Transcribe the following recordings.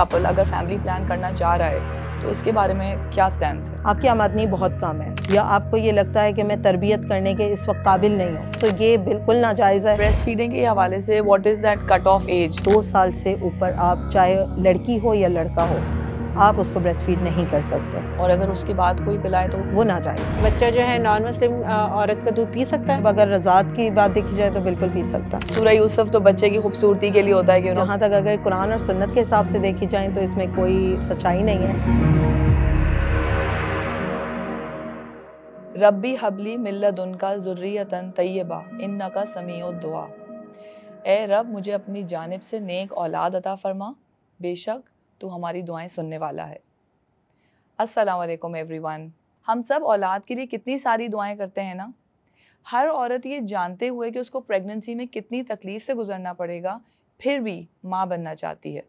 Couple अगर family plan करना चाह रहा है तो इसके बारे में क्या स्टैंड है आपकी आमदनी बहुत कम है या आपको ये लगता है कि मैं तरबियत करने के इस वक्त काबिल नहीं हूँ तो ये बिल्कुल नाजायज़ है ब्रेस्ट फीडिंग के हवाले से what is that cut off age दो साल से ऊपर आप चाहे लड़की हो या लड़का हो आप उसको ब्रेस्ट फीड नहीं कर सकते और अगर उसके बाद कोई पिलाए तो वो ना जाए बच्चा जो है नॉन मुस्लिम औरत का दूध पी सकता है अगर रजात की बात देखी जाए तो बिल्कुल पी सकता है सूर्य यूसुफ तो बच्चे की खूबसूरती के लिए होता है जहाँ तक अगर कुरान और सुन्नत के हिसाब से देखी जाए तो इसमें कोई सच्चाई नहीं है रब्बी हबली मिल्लत उनका ज़ुर्रियतन तैयबा इन्ना का समी दुआ ए रब मुझे अपनी जानब से नेक औलाद अता फरमा बेशक तो हमारी दुआएं सुनने वाला है असलकम एवरीवन हम सब औलाद के लिए कितनी सारी दुआएं करते हैं ना हर औरत ये जानते हुए कि उसको प्रेगनेंसी में कितनी तकलीफ़ से गुजरना पड़ेगा फिर भी माँ बनना चाहती है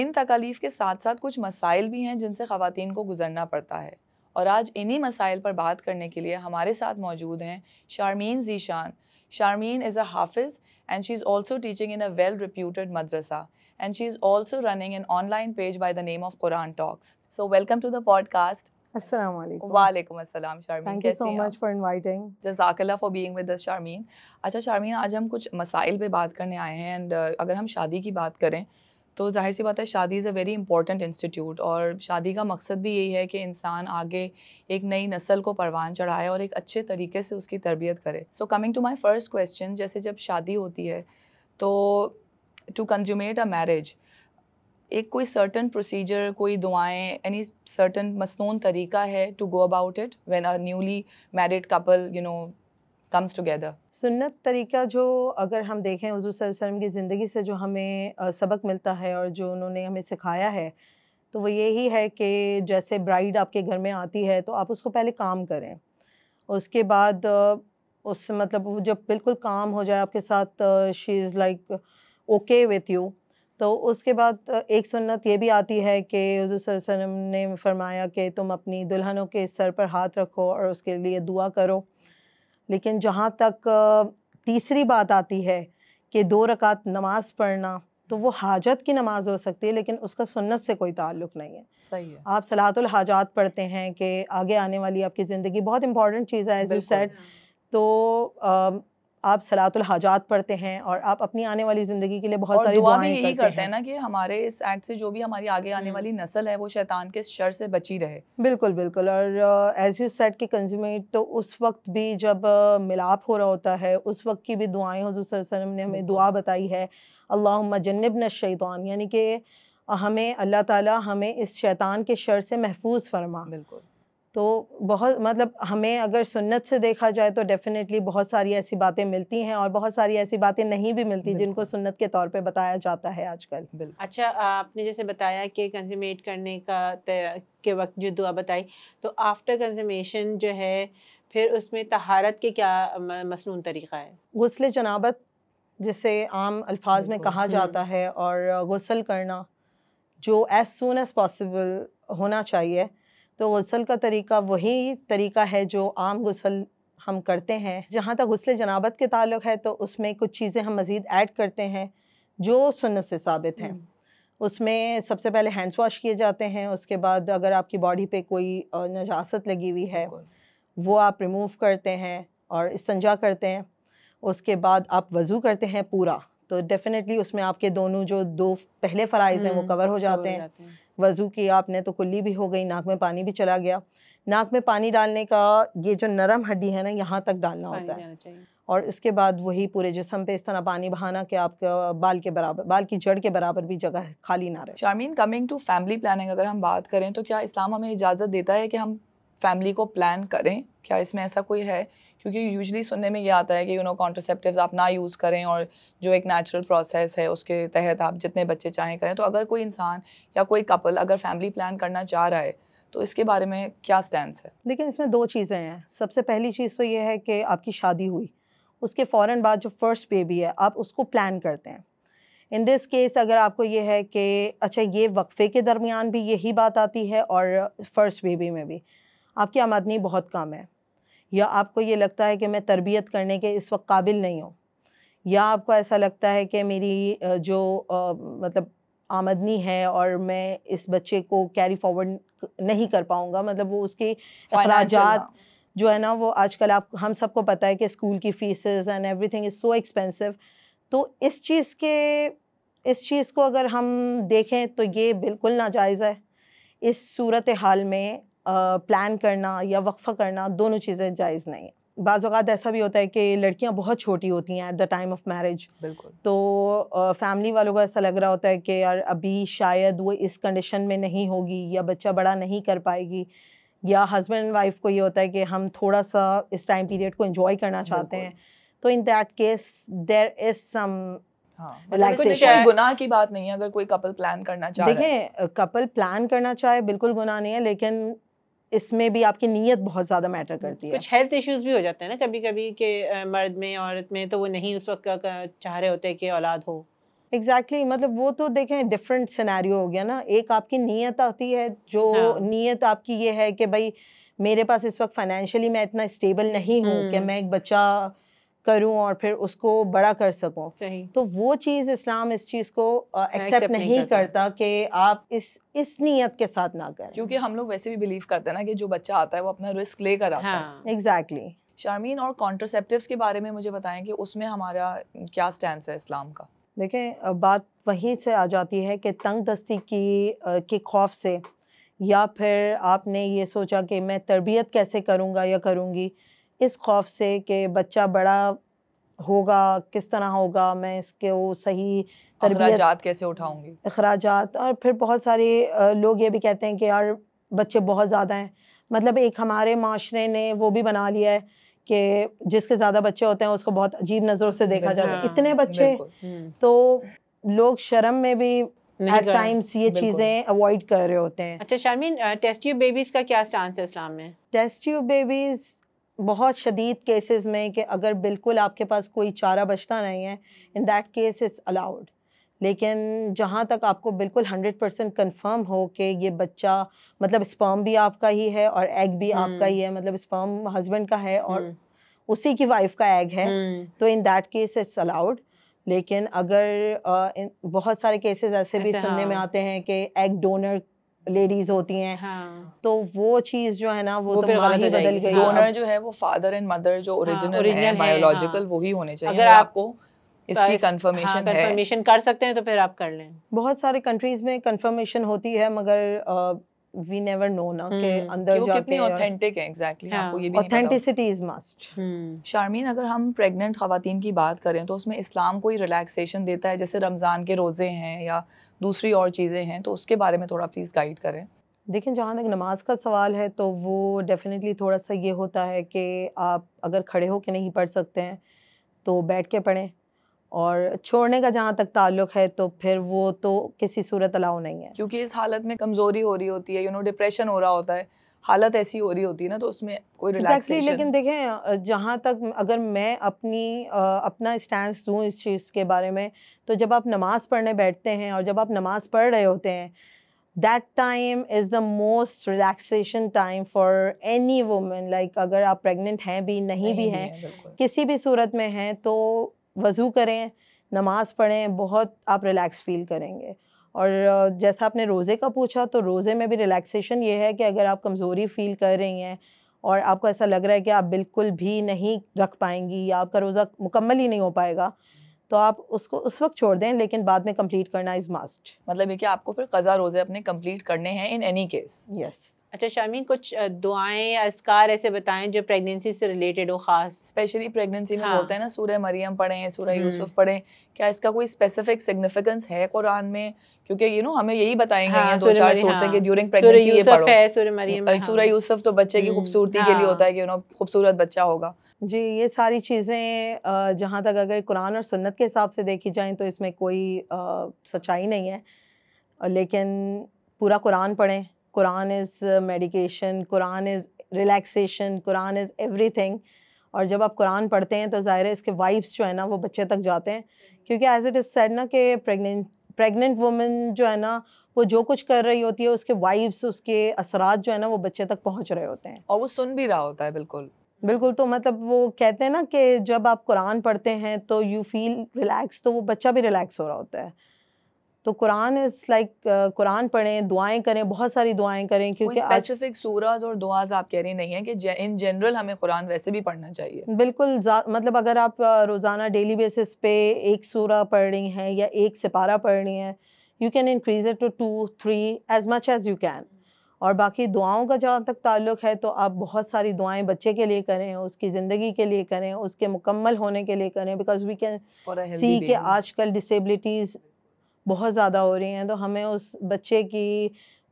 इन तकालीफ के साथ साथ कुछ मसाइल भी हैं जिनसे ख़वातीन को गुजरना पड़ता है और आज इन्हीं मसाइल पर बात करने के लिए हमारे साथ मौजूद हैं शारमीन जीशान शारमीन इज़ अ हाफिज़ and she is also teaching in a well reputed मदरसा and she's also running an online page by the name of Quran Talks. So welcome to the podcast. Assalamu alaikum. Wa alaikum assalam, Sharmeen. Thank you so much for inviting. Jazakallah for being with us, Sharmeen. अच्छा शारमीन आज हम कुछ मसाइल पे बात करने आए हैं एंड अगर हम शादी की बात करें तो जाहिर सी बात है शादी is a very important institute और शादी का मकसद भी यही है कि इंसान आगे एक नई नस्ल को परवान चढ़ाए और एक अच्छे तरीके से उसकी तरबियत करे so coming to my first question जैसे जब शादी होती है तो टू कंज्यूमेट अ मैरिज एक कोई सर्टन प्रोसीजर कोई दुआएं एनी सर्टन मसनून तरीका है to go about it when a newly married couple you know comes together सुन्नत तरीका जो अगर हम देखें हजू वसम की ज़िंदगी से जो हमें सबक मिलता है और जो उन्होंने हमें सिखाया है तो वो यही है कि जैसे ब्राइड आपके घर में आती है तो आप उसको पहले काम करें उसके बाद उस मतलब जब बिल्कुल काम हो जाए आपके साथ she is like okay with you तो उसके बाद एक सुन्नत ये भी आती है कि हजूर वसम ने फरमाया कि तुम अपनी दुल्हनों के सर पर हाथ रखो और उसके लिए दुआ करो लेकिन जहाँ तक तीसरी बात आती है कि दो रकात नमाज पढ़ना तो वो हाजत की नमाज हो सकती है लेकिन उसका सुन्नत से कोई ताल्लुक नहीं है सही है आप सलातुल हाजात पढ़ते हैं कि आगे आने वाली आपकी ज़िंदगी बहुत इंपॉर्टेंट चीज़ है एज यू सेट तो आ, आप सलातुल हाजात पढ़ते हैं और आप अपनी आने वाली ज़िंदगी के लिए बहुत सारी दुआ भी यही करते हैं ना कि हमारे इस एक्ट से जो भी हमारी आगे आने हम्म। वाली नस्ल है वो शैतान के शर से बची रहे बिल्कुल बिल्कुल और एज यू सेट के कंज्यूमेट तो उस वक्त भी जब मिलाप हो रहा होता है उस वक्त की भी दुआएं हजूर वसलम ने हमें दुआ बताई है अल्लाह जन्नब शैतान यानी कि हमें अल्लाह ताला हमें इस शैतान के शर से महफूज फरमा बिल्कुल तो बहुत मतलब हमें अगर सुन्नत से देखा जाए तो डेफिनेटली बहुत सारी ऐसी बातें मिलती हैं और बहुत सारी ऐसी बातें नहीं भी मिलती जिनको सुन्नत के तौर पे बताया जाता है आजकल अच्छा आपने जैसे बताया कि कंज्यूमेट करने का के वक्त जो दुआ बताई तो आफ्टर कंज्यूमेशन जो है फिर उसमें तहारत के क्या मसनून तरीक़ा है गसल जनाबत जिसे आम अल्फाज में कहा हम्म। जाता है और गसल करना जो एज़ सुन एज़ पॉसिबल होना चाहिए तो गसल का तरीका वही तरीका है जो आम गसल हम करते हैं जहाँ तक गसल जनाबत के ताल्लुक है तो उसमें कुछ चीज़ें हम मज़ीद ऐड करते हैं जो सुन्नत से साबित हैं उसमें सबसे पहले हैंड्स वॉश किए जाते हैं उसके बाद अगर आपकी बॉडी पे कोई नजास्त लगी हुई है वो आप रिमूव करते हैं और इस्तंजा करते हैं उसके बाद आप वज़ू करते हैं पूरा तो डेफ़िनेटली उसमें आपके दोनों जो दो पहले फ़राइज़ हैं वो कवर हो जाते हैं वज़ू किया आपने तो कुल्ली भी हो गई नाक में पानी भी चला गया नाक में पानी डालने का ये जो नरम हड्डी है ना यहाँ तक डालना होता है और उसके बाद वही पूरे जिसम पे इस तरह पानी बहाना कि आपका बाल के बराबर बाल की जड़ के बराबर भी जगह खाली ना रहे Shameen coming to family planning अगर हम बात करें तो क्या इस्लाम हमें इजाज़त देता है कि हम फैमिली को प्लान करें क्या इसमें ऐसा कोई है क्योंकि यूजली सुनने में ये आता है कि यू नो कॉन्ट्रसेप्टिव आप ना यूज़ करें और जो एक नेचुरल प्रोसेस है उसके तहत आप जितने बच्चे चाहें करें तो अगर कोई इंसान या कोई कपल अगर फैमिली प्लान करना चाह रहा है तो इसके बारे में क्या स्टैंड है लेकिन इसमें दो चीज़ें हैं सबसे पहली चीज़ तो ये है कि आपकी शादी हुई उसके फ़ौर बाद जो फर्स्ट बेबी है आप उसको प्लान करते हैं इन दिस केस अगर आपको ये है कि अच्छा ये वक्फ़े के दरमियान भी यही बात आती है और फर्स्ट बेबी में भी आपकी आमदनी बहुत कम है या आपको ये लगता है कि मैं तरबियत करने के इस वक्त काबिल नहीं हूँ या आपको ऐसा लगता है कि मेरी जो आ, मतलब आमदनी है और मैं इस बच्चे को कैरी फॉरवर्ड नहीं कर पाऊँगा मतलब वो उसके अखराज जो है ना वो आजकल आप हम सबको पता है कि स्कूल की fees and everything is so expensive तो इस चीज़ के इस चीज़ को अगर हम देखें तो ये बिल्कुल नाजायज़ है इस सूरत हाल में प्लान करना या वक्फ़ा करना दोनों चीज़ें जायज़ नहीं है बाज़ात ऐसा भी होता है कि लड़कियां बहुत छोटी होती हैं at the time of marriage बिल्कुल तो फैमिली वालों को ऐसा लग रहा होता है कि यार अभी शायद वो इस कंडीशन में नहीं होगी या बच्चा बड़ा नहीं कर पाएगी या हस्बैंड एंड वाइफ को ये होता है कि हम थोड़ा सा इस टाइम पीरियड को इन्जॉय करना चाहते हैं तो in that case there is some हाँ, मतलब गुनाह की बात नहीं है अगर कोई कपल प्लान करना चाहे देखें कपल प्लान करना चाहे बिल्कुल गुनाह नहीं है लेकिन इसमें भी आपकी नीयत बहुत ज़्यादा मैटर करती है कुछ हेल्थ इश्यूज भी हो जाते हैं ना कभी कभी के मर्द में औरत में तो वो नहीं उस वक्त चाह रहे होते कि औलाद हो एग्जैक्टली exactly, मतलब वो तो देखें डिफरेंट सिनेरियो हो गया ना एक आपकी नीयत आती है जो हाँ। नीयत आपकी ये है कि भाई मेरे पास इस वक्त फाइनेंशियली मैं इतना स्टेबल नहीं हूँ कि हम्म। मैं एक बच्चा करूं और फिर उसको बड़ा कर सकूं तो वो चीज़ इस्लाम इस चीज़ को एक्सेप्ट नहीं, नहीं करता कि आप इस इस नीयत के साथ ना करें क्योंकि हम लोग वैसे भी बिलीव करते हैं ना कि जो बच्चा आता है वो अपना रिस्क लेकर आता हाँ। है एग्जैक्टली exactly. और कॉन्ट्रसेप्टिव्स के बारे में मुझे बताएं कि उसमें हमारा क्या स्टैंड है इस्लाम का देखें बात वहीं से आ जाती है कि तंग दस्ती की के खौफ से या फिर आपने ये सोचा कि मैं तरबियत कैसे करूँगा या करूँगी इस खौफ से कि बच्चा बड़ा होगा किस तरह होगा मैं इसके वो सही तरबियत कैसे उठाऊंगी अखराज और फिर बहुत सारे लोग ये भी कहते हैं कि यार बच्चे बहुत ज़्यादा हैं मतलब एक हमारे माशरे ने वो भी बना लिया है कि जिसके ज़्यादा बच्चे होते हैं उसको बहुत अजीब नज़रों से देखा जाता है इतने हाँ, बच्चे हम्म। तो लोग शर्म में भी एट टाइम्स ये चीज़ें अवॉइड कर रहे होते हैं अच्छा शर्मिन टेस्ट ट्यूब बेबीज़ का क्या स्टांस है इस्लाम में टेस्ट ट्यूब बेबीज़ बहुत शदीद केसेस में कि अगर बिल्कुल आपके पास कोई चारा बचता नहीं है in that case is allowed लेकिन जहाँ तक आपको बिल्कुल हंड्रेड परसेंट कन्फर्म हो कि ये बच्चा मतलब स्पर्म भी आपका ही है और एग भी हम्म। आपका ही है मतलब स्पर्म हस्बैंड का है और हम्म। उसी की वाइफ का एग है हम्म। तो in that case it's allowed लेकिन अगर आ, बहुत सारे केसेस ऐसे भी सुनने हाँ। में आते हैं कि एग डोनर लेडीज होती हैं हाँ। तो वो चीज जो है ना वो, वो तो माँ ही बदल गई डोनर हाँ। जो है वो फादर एंड मदर जो ओरिजिनल हाँ, है बायोलॉजिकल हाँ। वही होने चाहिए अगर आपको इसकी कंफर्मेशन कंफर्मेशन हाँ, कर सकते हैं तो फिर आप कर लें बहुत सारे कंट्रीज में कंफर्मेशन होती है मगर वी नेवर नो ना के हम्म, अंदर जाके कितनी ऑथेंटिक है एग्जैक्टली आपको ये भी ऑथेंटिसिटी इज मस्ट शारमीन अगर हम प्रेग्नेंट खातन की बात करें तो उसमें इस्लाम कोई रिलैक्सेशन देता है जैसे रमज़ान के रोज़े हैं या दूसरी और चीज़ें हैं तो उसके बारे में थोड़ा प्लीज़ गाइड करें देखें जहाँ तक नमाज का सवाल है तो वो डेफिनेटली थोड़ा सा ये होता है कि आप अगर खड़े हो के नहीं पढ़ सकते हैं तो बैठ के पढ़ें और छोड़ने का जहाँ तक ताल्लुक है तो फिर वो तो किसी सूरत अलाउ नहीं है क्योंकि इस हालत में कमज़ोरी हो रही होती है यू नो डिप्रेशन हो रहा होता है हालत ऐसी हो रही होती है ना तो उसमें कोई रिलैक्सेशन exactly, लेकिन देखें जहाँ तक अगर मैं अपनी अपना स्टैंड दूँ इस चीज़ के बारे में तो जब आप नमाज़ पढ़ने बैठते हैं और जब आप नमाज़ पढ़ रहे होते हैं that time is the most relaxation time for any women like अगर आप प्रेगनेंट हैं भी नहीं, नहीं भी हैं है, किसी भी सूरत में हैं तो वज़ू करें नमाज़ पढ़ें बहुत आप रिलैक्स फील करेंगे और जैसा आपने रोज़े का पूछा तो रोज़े में भी रिलैक्सेशन ये है कि अगर आप कमज़ोरी फील कर रही हैं और आपको ऐसा लग रहा है कि आप बिल्कुल भी नहीं रख पाएंगी या आपका रोज़ा मुकम्मल ही नहीं हो पाएगा तो आप उसको उस वक्त छोड़ दें लेकिन बाद में कंप्लीट करना इज मस्ट मतलब ये कि आपको फिर कज़ा रोज़े अपने कंप्लीट करने हैं इन एनी केस यस अच्छा शामी कुछ दुआएं या असकार ऐसे बताएं जो प्रेगनेंसी से रिलेटेड हो खास स्पेशली प्रेगनेंसी में हाँ। बोलते हैं ना सूर्य मरियम पढ़ें सूर्य हम्म। यूसुफ पढ़ें क्या इसका कोई स्पेसिफिक सिग्निफिकेंस है कुरान में क्योंकि यू नो हमें यही बताएंगे हाँ, दो चार सोचते हैं कि ड्यूरिंग हाँ। प्रेगनेंसी ये है हाँ। यूसुफ तो बच्चे की हम्म, खूबसूरती के लिए होता है कि यू नो खूबसूरत बच्चा होगा जी ये सारी चीज़ें जहाँ तक अगर कुरान और सुन्नत के हिसाब से देखी जाएँ तो इसमें कोई सच्चाई नहीं है लेकिन पूरा कुरान पढ़ें Quran is medication Quran is relaxation Quran is everything और जब आप कुरान पढ़ते हैं तो ज़ाहिर है इसके वाइब्स जो है ना वो बच्चे तक जाते हैं क्योंकि एज इट इज़ सेड ना कि प्रेगनेंट प्रेगनेंट वुमेन जो है ना वो जो कुछ कर रही होती है उसके वाइब्स उसके असरात जो है ना वो बच्चे तक पहुंच रहे होते हैं और वो सुन भी रहा होता है बिल्कुल बिल्कुल तो मतलब वो कहते हैं ना कि जब आप कुरान पढ़ते हैं तो यू फील रिलैक्स तो वो बच्चा भी रिलैक्स हो रहा होता है तो Quran is like uh, Quran पढ़ें दुआएं करें बहुत सारी दुआएं करें क्योंकि स्पेसिफिक सूरज और दुआज आप कह रही नहीं है कि इन जनरल हमें कुरान वैसे भी पढ़ना चाहिए बिल्कुल मतलब अगर आप uh, रोज़ाना डेली बेसिस पे एक सूरा पढ़ रही हैं या एक सिपारा पढ़ रही हैं you can increase it to two three as much as you can और बाकी दुआओं का जहाँ तक ताल्लुक है तो आप बहुत सारी दुआएं बच्चे के लिए करें उसकी ज़िंदगी के लिए करें उसके मुकम्मल होने के लिए करें बिकॉज वी कैन सी के आजकल डिसेबिलिटीज़ बहुत ज़्यादा हो रही हैं तो हमें उस बच्चे की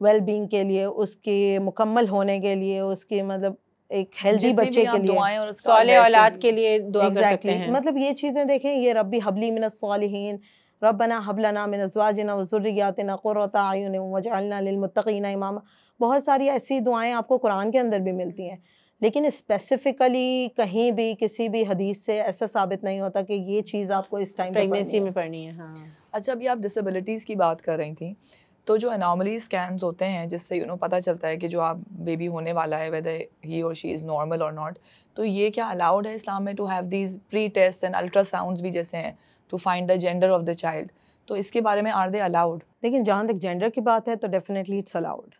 वेल बींग के लिए उसके मुकम्मल होने के लिए उसके मतलब एक हेल्दी बच्चे के लिए औलाद के लिए दुआ exactly. कर सकते हैं मतलब ये चीज़ें देखें ये रबी हबली मिनसालहन रबना हबलना मिनजवाजना वज़ुर्रियातना क़ुरता आयुन वजालना लिलमतकीना इमाम बहुत सारी ऐसी दुआएं आपको कुरान के अंदर भी मिलती हैं लेकिन स्पेसिफिकली कहीं भी किसी भी हदीस से ऐसा साबित नहीं होता कि ये चीज़ आपको इस टाइम प्रेगनेंसी में पढ़नी है हाँ अच्छा अभी आप डिसेबिलिटीज़ की बात कर रही थी तो जो अनामली स्कैन होते हैं जिससे यू नो पता चलता है कि जो आप बेबी होने वाला है वेदर ही और शी इज़ नॉर्मल और नॉट तो ये क्या अलाउड है इस्लाम में to have these pre test and ultrasound भी जैसे हैं to find the gender of the child तो इसके बारे में आर दे अलाउड लेकिन जहाँ तक जेंडर की बात है तो डेफिनेटली इट्स अलाउड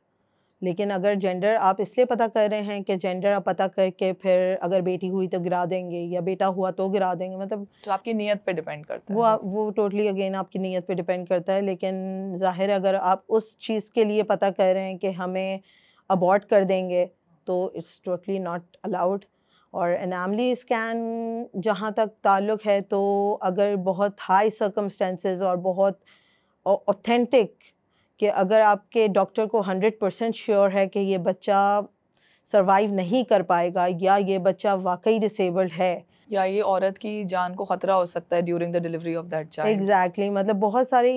लेकिन अगर जेंडर आप इसलिए पता कर रहे हैं कि जेंडर आप पता करके फिर अगर बेटी हुई तो गिरा देंगे या बेटा हुआ तो गिरा देंगे मतलब तो आपकी नीयत पे डिपेंड करता है वो आ, वो टोटली अगेन आपकी नीयत पे डिपेंड करता है लेकिन ज़ाहिर अगर आप उस चीज़ के लिए पता कर रहे हैं कि हमें अबॉर्ट कर देंगे तो इट्स टोटली नॉट अलाउड और एनामली स्कैन जहाँ तक ताल्लुक है तो अगर बहुत हाई सर्कमस्टेंसेस और बहुत ऑथेंटिक कि अगर आपके डॉक्टर को 100 परसेंट श्योर है कि ये बच्चा सरवाइव नहीं कर पाएगा या ये बच्चा वाकई डिसेबल्ड है या ये औरत की जान को खतरा हो सकता है during the delivery of that child exactly मतलब बहुत सारे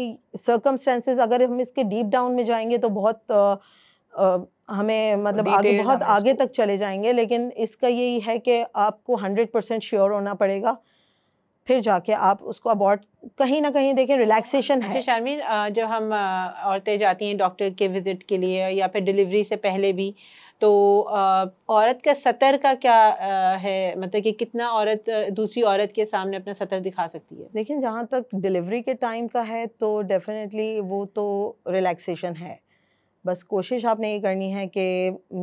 सर्कमस्टेंसेस अगर हम इसके डीप डाउन में जाएंगे तो बहुत आ, आ, हमें मतलब आगे बहुत आगे तक चले जाएंगे लेकिन इसका यही है कि आपको हंड्रेड परसेंट श्योर होना पड़ेगा फिर जाके आप उसको अबॉर्ड कहीं ना कहीं देखें रिलैक्सेशन अच्छा, है शर्मी जब हम औरतें जाती हैं डॉक्टर के विज़िट के लिए या फिर डिलीवरी से पहले भी तो औरत का सतर का क्या है मतलब कि कितना औरत दूसरी औरत के सामने अपना सतर दिखा सकती है देखिए जहाँ तक डिलीवरी के टाइम का है तो डेफिनेटली वो तो रिलैक्सेशन है बस कोशिश आपने ये करनी है कि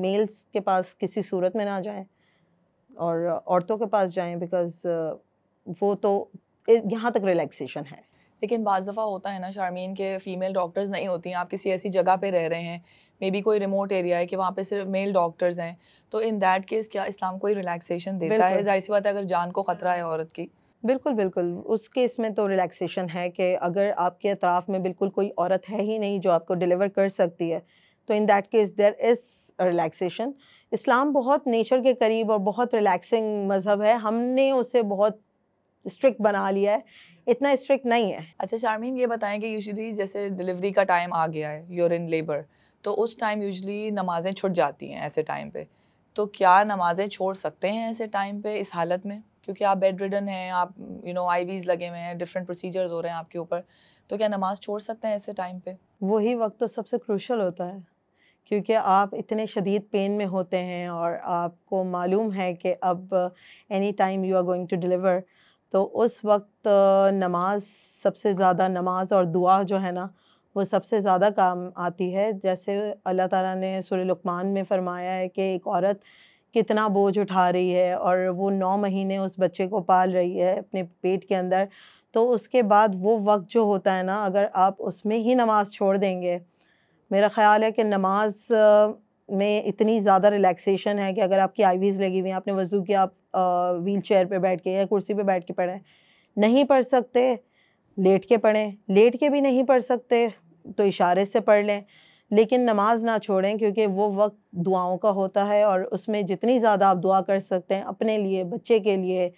मेल्स के पास किसी सूरत में ना जाएं और औरतों के पास जाएं बिकॉज़ वो तो यहाँ तक रिलैक्सेशन है लेकिन बाज दफ़ा होता है ना शारमीन के फ़ीमेल डॉक्टर्स नहीं होती हैं आप किसी ऐसी जगह पे रह रहे हैं मे बी कोई रिमोट एरिया है कि वहाँ पे सिर्फ मेल डॉक्टर्स हैं तो इन दैट केस क्या इस्लाम कोई रिलैक्सेशन देता है जाहिर सी बात है अगर जान को ख़तरा है औरत की बिल्कुल बिल्कुल उस केस में तो रिलैक्सेशन है कि अगर आपके अतराफ़ में बिल्कुल कोई औरत है ही नहीं जो आपको डिलीवर कर सकती है तो in that case there is relaxation Islam बहुत नेचर के करीब और बहुत रिलैक्सिंग मज़हब है हमने उसे बहुत स्ट्रिक्ट बना लिया है इतना स्ट्रिक्ट नहीं है अच्छा शारमीन ये बताएं कि यूजुअली जैसे डिलीवरी का टाइम आ गया है यूर इन लेबर तो उस टाइम यूजली नमाज़ें छुट जाती हैं ऐसे टाइम पे तो क्या नमाज़ें छोड़ सकते हैं ऐसे टाइम पे इस हालत में क्योंकि आप बेड रिडन हैं आप यू नो आई लगे हुए हैं डिफरेंट प्रोसीजर्स हो रहे हैं आपके ऊपर तो क्या नमाज़ छोड़ सकते हैं ऐसे टाइम पे वही वक्त तो सबसे क्रूशल होता है क्योंकि आप इतने शदीद पेन में होते हैं और आपको मालूम है कि अब any time you are going to deliver तो उस वक्त नमाज सबसे ज़्यादा नमाज और दुआ जो है ना वो सबसे ज़्यादा काम आती है जैसे अल्लाह ताला ने सुर लुकमान में फरमाया है कि एक औरत कितना बोझ उठा रही है और वो नौ महीने उस बच्चे को पाल रही है अपने पेट के अंदर तो उसके बाद वो वक्त जो होता है ना अगर आप उसमें ही नमाज़ छोड़ देंगे मेरा ख़्याल है कि नमाज में इतनी ज़्यादा रिलैक्सेशन है कि अगर आपकी आईवीज़ लगी हुई हैं आपने वज़ू किया आप व्हील चेयर पर बैठ के या कुर्सी पर बैठ के पढ़ें नहीं पढ़ सकते लेट के पढ़ें लेट के भी नहीं पढ़ सकते तो इशारे से पढ़ लें लेकिन नमाज ना छोड़ें क्योंकि वो वक्त दुआओं का होता है और उसमें जितनी ज़्यादा आप दुआ कर सकते हैं अपने लिए बच्चे के लिए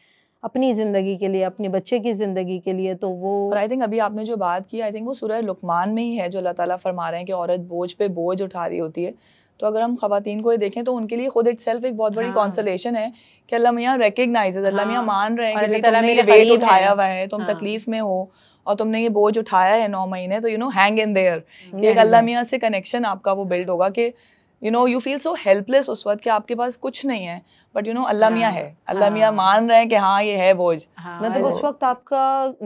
अपनी ज़िंदगी के लिए अपने बच्चे की ज़िंदगी के लिए तो वो और आई थिंक अभी आपने जो बात की आई थिंक वो सुरह लुकमान में ही है जो अल्लाह ताला फरमा रहे हैं कि औरत बोझ पे बोझ उठा रही होती है तो अगर हम खातन को ये देखें तो उनके लिए खुद इट सेल्फ एक बहुत बड़ी कॉन्सोलेशन हाँ। है कि अल्लाह मियाँ रिकग्नाइज अल्लाह मियाँ हाँ। मान रहे हैं कि तुमने ये वेट उठाया हुआ है तुम हाँ। तकलीफ में हो और तुमने ये बोझ उठाया है नौ महीने तो you know hang in there कि एक अल्लाह मियाँ से कनेक्शन आपका वो बिल्ड होगा कि you know you feel so helpless उस वक्त कि आपके पास कुछ नहीं है बट यू नो अल्लाह मियाँ है अल्लाह मियाँ मान रहे हैं कि हाँ ये है बोझ मतलब उस वक्त आपका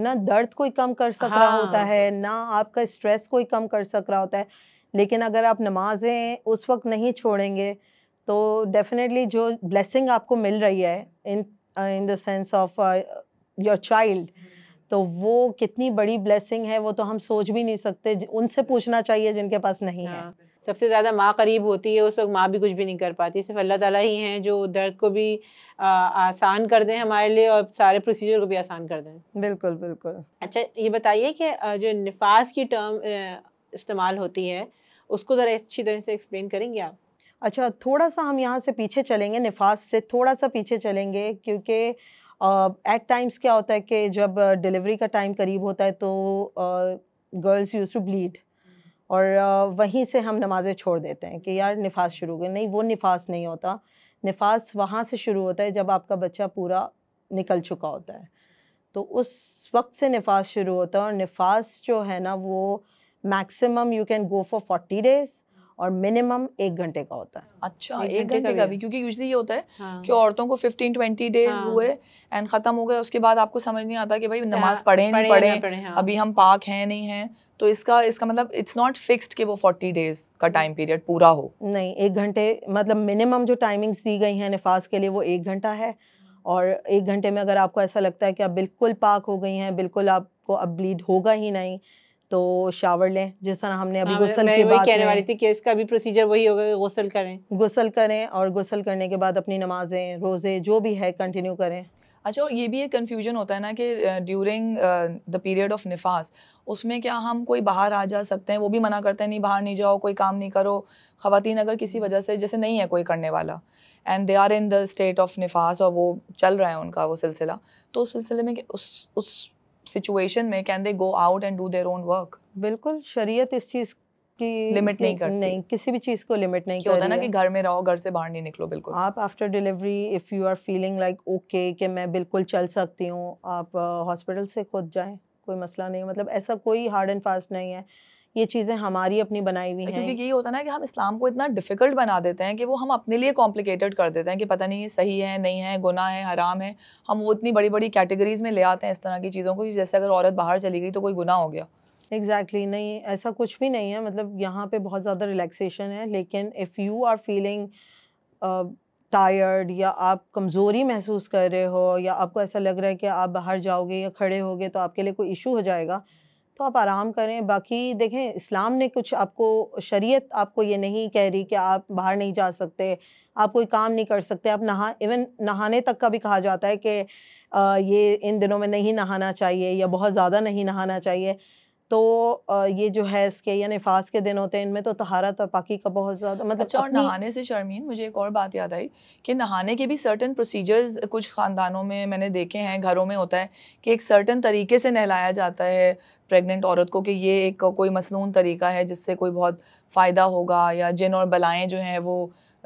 ना दर्द कोई कम कर सक रहा होता है ना आपका स्ट्रेस कोई कम कर सक रहा होता है लेकिन अगर आप नमाज़ें उस वक्त नहीं छोड़ेंगे तो डेफिनेटली जो ब्लेसिंग आपको मिल रही है in in the sense of your child तो वो कितनी बड़ी ब्लेसिंग है वो तो हम सोच भी नहीं सकते उनसे पूछना चाहिए जिनके पास नहीं हाँ। है सबसे ज़्यादा माँ करीब होती है उस वक्त माँ भी कुछ भी नहीं कर पाती सिर्फ अल्लाह ताला ही हैं जो दर्द को भी आ, आसान कर दें हमारे लिए और सारे प्रोसीजर को भी आसान कर दें बिल्कुल बिल्कुल अच्छा ये बताइए कि जो नफाज की टर्म इस्तेमाल होती है उसको ज़रा अच्छी तरह से एक्सप्लेन करेंगे आप अच्छा थोड़ा सा हम यहाँ से पीछे चलेंगे निफास से थोड़ा सा पीछे चलेंगे क्योंकि एट टाइम्स क्या होता है कि जब डिलीवरी का टाइम करीब होता है तो गर्ल्स यूज़ टू ब्लीड और uh, वहीं से हम नमाज़ें छोड़ देते हैं कि यार निफास शुरू हो गई नहीं वो निफास नहीं होता निफास वहाँ से शुरू होता है जब आपका बच्चा पूरा निकल चुका होता है तो उस वक्त से निफास शुरू होता है और निफास जो है ना वो maximum you can go for forty days और मिनिमम एक घंटे का होता है अच्छा एक घंटे का भी क्योंकि यूजली ये होता है हाँ। कि औरतों को फिफ्टीन ट्वेंटी डेज हाँ। हुए एंड खत्म हो गए उसके बाद आपको समझ नहीं आता कि भाई हाँ, नमाज पढ़े नहीं पढ़े, हाँ। अभी हम पाक हैं नहीं हैं तो इसका इसका मतलब इट्स नॉट फिक्स्ड कि वो फोर्टी डेज का टाइम पीरियड पूरा हो नहीं एक घंटे मतलब मिनिमम जो टाइमिंग्स दी गई हैं नफाज के लिए वो एक घंटा है और एक घंटे में अगर आपको ऐसा लगता है कि आप बिल्कुल पाक हो गई हैं बिल्कुल आपको अब ब्लीड होगा ही नहीं तो शावर लें जिस तरह हमने अभी हाँ, गुसल के बाद कहने वाली थी कि इसका भी प्रोसीजर वही होगा गुसल करें गुसल करें और गुसल करने के बाद अपनी नमाजें रोज़े जो भी है कंटिन्यू करें अच्छा और ये भी एक कन्फ्यूजन होता है ना कि ड्यूरिंग द पीरियड ऑफ निफास उसमें क्या हम कोई बाहर आ जा सकते हैं वो भी मना करते हैं नहीं बाहर नहीं जाओ कोई काम नहीं करो ख़वान अगर किसी हम्म। वजह से जैसे नहीं है कोई करने वाला and they are in the state of निफास और वो चल रहा है उनका वो सिलसिला तो उस सिलसिले में उस उस सिचुएशन में can they go out and do their own work बिल्कुल शरीयत इस चीज की लिमिट नहीं करती नहीं किसी भी चीज को लिमिट नहीं होता ना कि घर में रहो घर से बाहर नहीं निकलो बिल्कुल आप after delivery if you are feeling like okay कि मैं बिल्कुल चल सकती हूँ आप हॉस्पिटल uh, से खुद जाएं कोई मसला नहीं मतलब ऐसा कोई हार्ड एंड फास्ट नहीं है ये चीज़ें हमारी अपनी बनाई हुई हैं क्योंकि यही होता ना कि हम इस्लाम को इतना डिफिकल्ट बना देते हैं कि वो हम अपने लिए कॉम्प्लिकेटेड कर देते हैं कि पता नहीं ये सही है नहीं है गुना है हराम है हम वो इतनी बड़ी बड़ी कैटेगरीज में ले आते हैं इस तरह की चीज़ों को जैसे अगर औरत बाहर चली गई तो कोई गुना हो गया एग्जैक्टली exactly, नहीं ऐसा कुछ भी नहीं है मतलब यहाँ पे बहुत ज़्यादा रिलैक्सेशन है लेकिन if you are feeling tired या आप कमज़ोरी महसूस कर रहे हो या आपको ऐसा लग रहा है कि आप बाहर जाओगे या खड़े होगे तो आपके लिए कोई इशू हो जाएगा तो आप आराम करें बाकी देखें इस्लाम ने कुछ आपको शरीयत आपको ये नहीं कह रही कि आप बाहर नहीं जा सकते आप कोई काम नहीं कर सकते आप नहा इवन नहाने तक का भी कहा जाता है कि ये इन दिनों में नहीं नहाना चाहिए या बहुत ज़्यादा नहीं नहाना चाहिए तो ये जो है इसके या नफास के दिन होते हैं इनमें तो तहारत और पाकि का बहुत ज़्यादा मतलब अच्छा और नहाने से शर्मीन मुझे एक और बात याद आई कि नहाने के भी सर्टन प्रोसीजर्स कुछ ख़ानदानों में मैंने देखे हैं घरों में होता है कि एक सर्टन तरीके से नहलाया जाता है प्रेग्नेंट औरत को कि ये एक कोई मसनून तरीका है जिससे कोई बहुत फ़ायदा होगा या जिन और बलाएँ जो हैं वो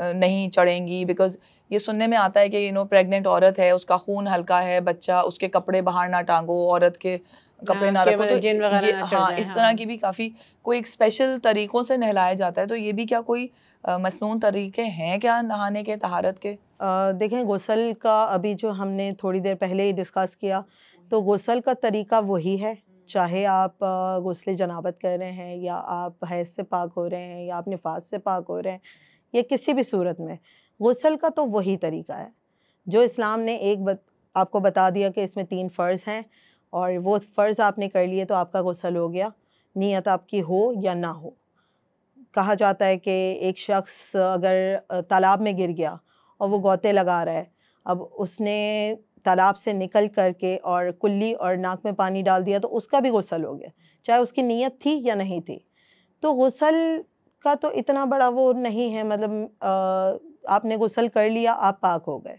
नहीं चढ़ेंगी बिकॉज़ ये सुनने में आता है कि यू नो प्रेग्नेंट औरत है उसका खून हल्का है बच्चा उसके कपड़े बाहर ना टांगो औरत के कपड़े हाँ, ना रखो तो जिन वगैरह हाँ इस तरह हाँ। की भी काफ़ी कोई स्पेशल तरीकों से नहलाया जाता है तो ये भी क्या कोई मसनू तरीके हैं क्या नहाने के तहारत के देखें गसल का अभी जो हमने थोड़ी देर पहले ही डिस्कस किया तो गसल का तरीका वही है चाहे आप गसल जनाबत कर रहे हैं या आप हैज से पाक हो रहे हैं या आप नफाज से पाक हो रहे हैं या किसी भी सूरत में गसल का तो वही तरीका है जो इस्लाम ने एक बत, आपको बता दिया कि इसमें तीन फ़र्ज़ हैं और वो फ़र्ज़ आपने कर लिए तो आपका गसल हो गया नीयत आपकी हो या ना हो कहा जाता है कि एक शख्स अगर तालाब में गिर गया और वो गोते लगा रहा है अब उसने तालाब से निकल करके और कुल्ली और नाक में पानी डाल दिया तो उसका भी गसल हो गया चाहे उसकी नीयत थी या नहीं थी तो गसल का तो इतना बड़ा वो नहीं है मतलब आ, आपने गसल कर लिया आप पाक हो गए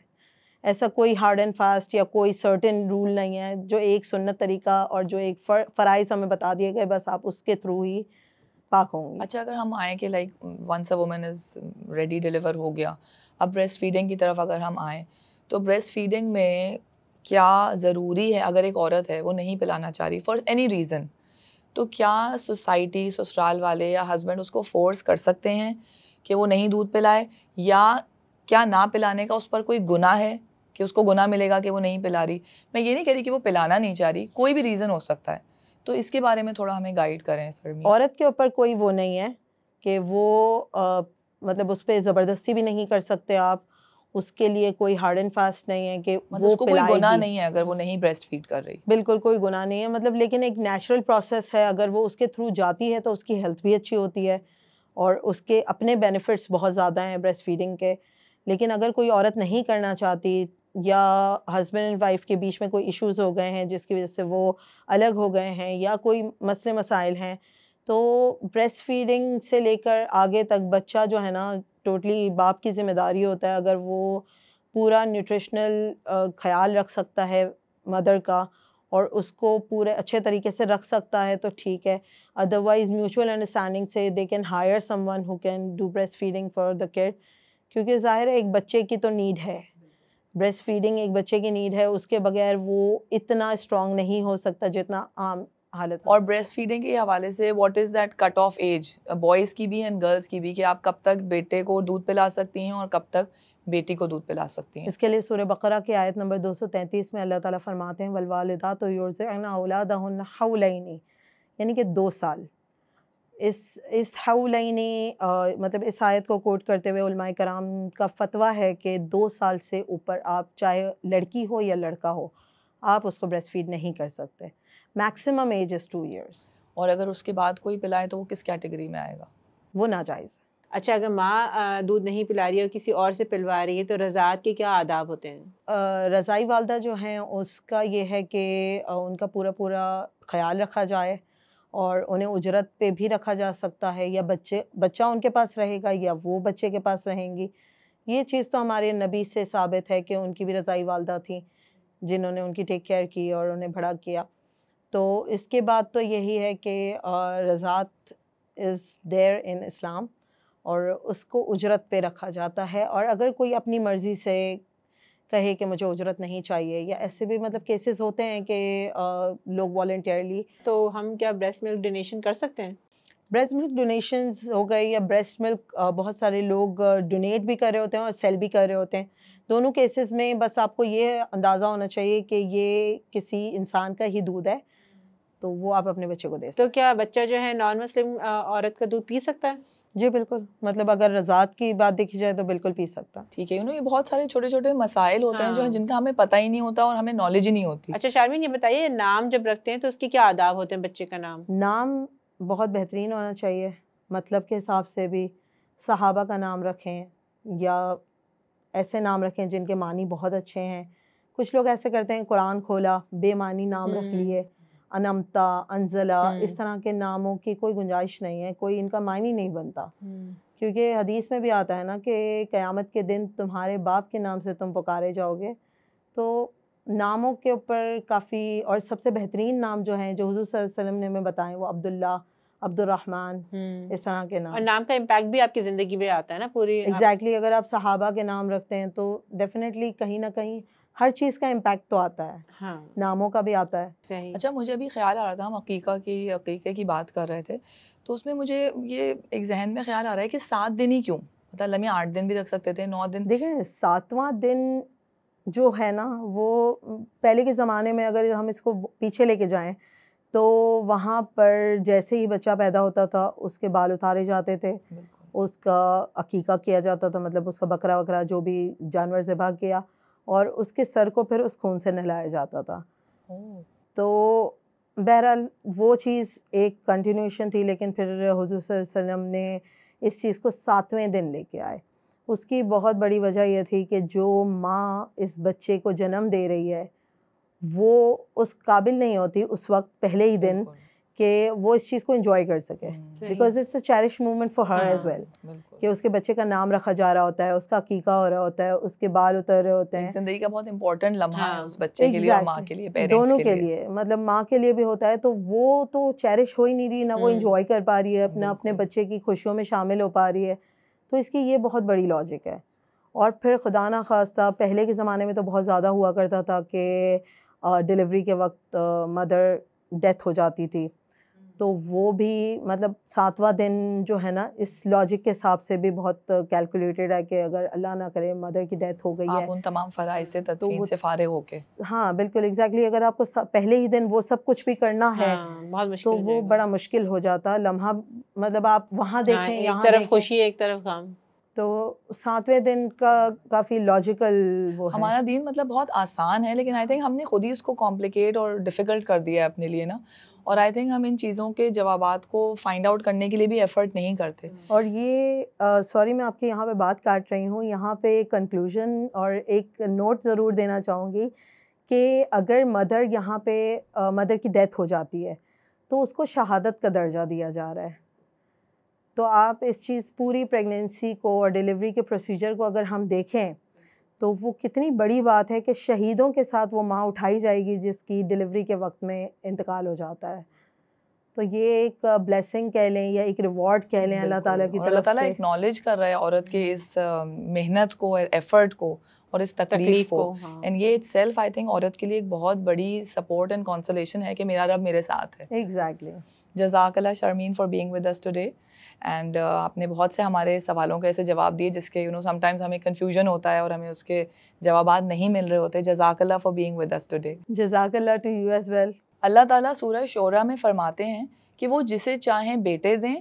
ऐसा कोई हार्ड एंड फास्ट या कोई सर्टेन रूल नहीं है जो एक सुन्नत तरीका और जो एक फर, फ़राइज हमें बता दिए गए बस आप उसके थ्रू ही पाक होंगे अच्छा अगर हम आए कि like once a women is ready deliver हो गया अब ब्रेस्ट फीडिंग की तरफ अगर हम आएँ तो ब्रेस्ट फीडिंग में क्या ज़रूरी है अगर एक औरत है वो नहीं पिलाना चाह रही फॉर एनी रीज़न तो क्या सोसाइटी ससुराल वाले या हस्बैंड उसको फोर्स कर सकते हैं कि वो नहीं दूध पिलाए या क्या ना पिलाने का उस पर कोई गुना है कि उसको गुना मिलेगा कि वो नहीं पिला रही मैं ये नहीं कह रही कि वो पिलाना नहीं चाह रही कोई भी रीज़न हो सकता है तो इसके बारे में थोड़ा हमें गाइड करें सर औरत के ऊपर कोई वो नहीं है कि वो आ, मतलब उस पर ज़बरदस्ती भी नहीं कर सकते आप उसके लिए कोई हार्ड एंड फास्ट नहीं है कि मतलब वो उसको कोई गुना नहीं है अगर वो नहीं ब्रेस्ट फीड कर रही बिल्कुल कोई गुना नहीं है मतलब लेकिन एक नेचुरल प्रोसेस है अगर वो उसके थ्रू जाती है तो उसकी हेल्थ भी अच्छी होती है और उसके अपने बेनिफिट्स बहुत ज़्यादा हैं ब्रेस्ट फीडिंग के लेकिन अगर कोई औरत नहीं करना चाहती या हस्बैंड एंड वाइफ के बीच में कोई इश्यूज हो गए हैं जिसकी वजह से वो अलग हो गए हैं या कोई मसले मसाइल हैं तो ब्रेस्ट फीडिंग से लेकर आगे तक बच्चा जो है ना टोटली बाप की जिम्मेदारी होता है अगर वो पूरा न्यूट्रिशनल ख्याल रख सकता है मदर का और उसको पूरे अच्छे तरीके से रख सकता है तो ठीक है अदरवाइज़ म्यूचुअल अंडरस्टैंडिंग से they can hire someone who can do breast feeding for the kid क्योंकि ज़ाहिर है एक बच्चे की तो नीड है ब्रेस्ट फीडिंग एक बच्चे की नीड है उसके बगैर वो इतना स्ट्रांग नहीं हो सकता जितना आम हालत और ब्रेस्ट फीडिंग के हवाले से what is that cut off age boys की भी एंड गर्ल्स की भी कि आप कब तक बेटे को दूध पिला सकती हैं और कब तक बेटी को दूध पिला सकती हैं इसके लिए सूर्य बकरा की आयत नंबर 233 में अल्लाह ताला फरमाते हैं वलवालदा तो योरजना औलादा यानी कि दो साल इस इस हौलैनी मतलब इस आयत को कोट करते हुए उलमा कराम का फतवा है कि दो साल से ऊपर आप चाहे लड़की हो या लड़का हो आप उसको ब्रेस्ट फीड नहीं कर सकते maximum age is two years और अगर उसके बाद कोई पिलाए तो वो किस कैटेगरी में आएगा वो नाजायज़ अच्छा अगर माँ दूध नहीं पिला रही है और किसी और से पिलवा रही है तो रज़ात के क्या आदाब होते हैं रज़ाई वालदा जो हैं उसका ये है कि उनका पूरा पूरा ख्याल रखा जाए और उन्हें उजरत पे भी रखा जा सकता है या बच्चे बच्चा उनके पास रहेगा या वो बच्चे के पास रहेंगी ये चीज़ तो हमारे नबी से साबित है कि उनकी भी रज़ाई वालदा थी जिन्होंने उनकी टेक केयर की और उन्हें भड़ा किया तो इसके बाद तो यही है कि रज़ात इज़ देयर इन इस्लाम और उसको उजरत पे रखा जाता है और अगर कोई अपनी मर्ज़ी से कहे कि मुझे उजरत नहीं चाहिए या ऐसे भी मतलब केसेस होते हैं कि लोग वॉल्टियरली तो हम क्या ब्रेस्ट मिल्क डोनेशन कर सकते हैं ब्रेस्ट मिल्क डोनेशन हो गए या ब्रेस्ट मिल्क बहुत सारे लोग डोनेट भी कर रहे होते हैं और सेल भी कर रहे होते हैं दोनों केसेस में बस आपको ये अंदाज़ा होना चाहिए कि ये किसी इंसान का ही दूध है तो वो आप अपने बच्चे को दे तो सकते तो क्या बच्चा जो है नॉन मुस्लिम औरत का दूध पी सकता है जी बिल्कुल मतलब अगर रजात की बात देखी जाए तो बिल्कुल पी सकता ठीक है यू ये बहुत सारे छोटे छोटे मसाइल होते हाँ। हैं जो हाँ। जिनका हमें पता ही नहीं होता और हमें नॉलेज ही नहीं होती अच्छा शर्मिन ये बताइए नाम जब रखते हैं तो उसकी क्या आदाब होते हैं बच्चे का नाम नाम बहुत बेहतरीन होना चाहिए मतलब के हिसाब से भी सहाबा का नाम रखें या ऐसे नाम रखें जिनके मानी बहुत अच्छे हैं कुछ लोग ऐसे करते हैं कुरान खोला बेमानी नाम रख हम्म। लिए अनमता अनजला इस हम्म। तरह के नामों की कोई गुंजाइश नहीं है कोई इनका मायने नहीं बनता हम्म। क्योंकि हदीस में भी आता है ना कि क़यामत के दिन तुम्हारे बाप के नाम से तुम पुकारे जाओगे तो नामों के ऊपर काफ़ी और सबसे बेहतरीन नाम जो हैं जो हजूर वसल्लम ने हमें बताएं वो अब्दुल्ला अब्दुलरहमान हम्म। इस तरह के नाम और नाम का इम्पैक्ट भी आपकी ज़िंदगी में आता है ना पूरी एग्जैक्टली exactly, आप... अगर आप सहाबा के नाम रखते हैं तो डेफिनेटली कहीं ना कहीं हर चीज़ का इम्पैक्ट तो आता है हाँ। नामों का भी आता है अच्छा मुझे अभी ख्याल आ रहा था हम अकीका की अकीके की बात कर रहे थे तो उसमें मुझे ये एक जहन में ख्याल आ रहा है कि सात दिन ही क्यों मतलब लम्हे आठ दिन भी रख सकते थे नौ दिन देखें सातवां दिन जो है ना वो पहले के ज़माने में अगर हम इसको पीछे लेके जाएं तो वहाँ पर जैसे ही बच्चा पैदा होता था उसके बाल उतारे जाते थे उसका अकीका किया जाता था मतलब उसका बकरा वकरा जो भी जानवर जबा किया और उसके सर को फिर उस खून से नहलाया जाता था तो बहरहाल वो चीज़ एक कंटिन्यूशन थी लेकिन फिर हजूर वसम ने इस चीज़ को सातवें दिन लेके आए उसकी बहुत बड़ी वजह यह थी कि जो माँ इस बच्चे को जन्म दे रही है वो उस काबिल नहीं होती उस वक्त पहले ही दिन कि वो इस चीज़ को इंजॉय कर सके because it's a cherish moment for her as well कि उसके बच्चे का नाम रखा जा रहा होता है उसका अकीका हो रहा होता है उसके बाल उतर रहे होते हैं जिंदगी का बहुत इंपॉर्टेंट लम्हा हाँ। है उस बच्चे exactly. के लिए और माँ के लिए दोनों के, के लिए, लिए। मतलब माँ के लिए भी होता है तो वो तो चैरिश हो ही नहीं रही ना वो इन्जॉय हम्म। कर पा रही है अपना अपने बच्चे की खुशियों में शामिल हो पा रही है तो इसकी ये बहुत बड़ी लॉजिक है और फिर खुदा ना खास्ता पहले के ज़माने में तो बहुत ज़्यादा हुआ करता था कि डिलीवरी के वक्त मदर डेथ हो जाती थी तो वो भी मतलब सातवां दिन जो है ना इस लॉजिक के हिसाब से भी बहुत कैलकुलेटेड है कि अगर अल्लाह ना करे मदर की डेथ हो गई है उन तमाम फ़राइज से तो से फारे होके हाँ बिल्कुल एग्जैक्टली exactly, अगर आपको पहले ही दिन वो सब कुछ भी करना है हाँ, बहुत तो वो बड़ा मुश्किल हो जाता लम्हा मतलब आप वहाँ हाँ, देखें एक तरफ खुशी एक तरफ काम तो सातवें दिन का काफ़ी लॉजिकल वो हमारा है। दिन मतलब बहुत आसान है लेकिन आई थिंक हमने खुद ही इसको कॉम्प्लिकेट और डिफ़िकल्ट कर दिया है अपने लिए ना और आई थिंक हम इन चीज़ों के जवाब को फाइंड आउट करने के लिए भी एफर्ट नहीं करते hmm. और ये सॉरी मैं आपके यहाँ पे बात काट रही हूँ यहाँ पे कंक्लूजन और एक नोट ज़रूर देना चाहूँगी कि अगर मदर यहाँ पे मदर की डेथ हो जाती है तो उसको शहादत का दर्जा दिया जा रहा है तो आप इस चीज़ पूरी प्रेगनेंसी को और डिलीवरी के प्रोसीजर को अगर हम देखें तो वो कितनी बड़ी बात है कि शहीदों के साथ वो माँ उठाई जाएगी जिसकी डिलीवरी के वक्त में इंतकाल हो जाता है तो ये एक ब्लेसिंग कह लें या एक रिवॉर्ड कह लें अल्लाह ताला की तरफ ताला से एक्नॉलेज कर रहा है औरत की इस मेहनत को और एफर्ट को और इस तकलीफ को एंड हाँ। ये इट सेल्फ आई थिंक औरत के लिए एक बहुत बड़ी सपोर्ट एंड कॉन्सोलेशन है कि मेरा रब मेरे साथ है एग्जैक्टली जजाकला Sharmeen for being with us today and uh, आपने बहुत से हमारे सवालों के ऐसे जवाब दिए जिसके यू नो समाइम्स हमें कन्फ्यूजन होता है और हमें उसके जवाब नहीं मिल रहे होते जजाकल्ला for being with us today जजाकल्ला to you as well Allah ताला सूरह शोरा में फरमाते हैं कि वो जिसे चाहें बेटे दें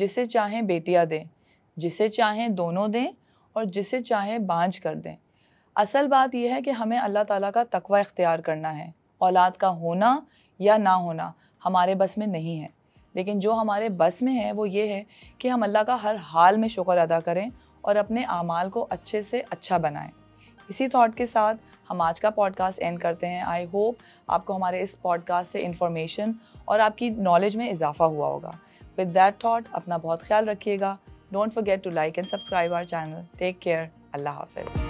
जिसे चाहें बेटियाँ दें जिसे चाहें दोनों दें और जिसे चाहें बाँझ कर दें असल बात यह है कि हमें अल्लाह ताला का तकवा इख्तियार करना है औलाद का होना या ना होना हमारे बस में नहीं है लेकिन जो हमारे बस में है वो ये है कि हम अल्लाह का हर हाल में शुक्र अदा करें और अपने अमाल को अच्छे से अच्छा बनाएं इसी थाट के साथ हम आज का पॉडकास्ट एंड करते हैं आई होप आपको हमारे इस पॉडकास्ट से इन्फॉर्मेशन और आपकी नॉलेज में इजाफा हुआ होगा विद दैट थाट अपना बहुत ख्याल रखिएगा don't forget to like and subscribe our channel take care Allah हाफिज़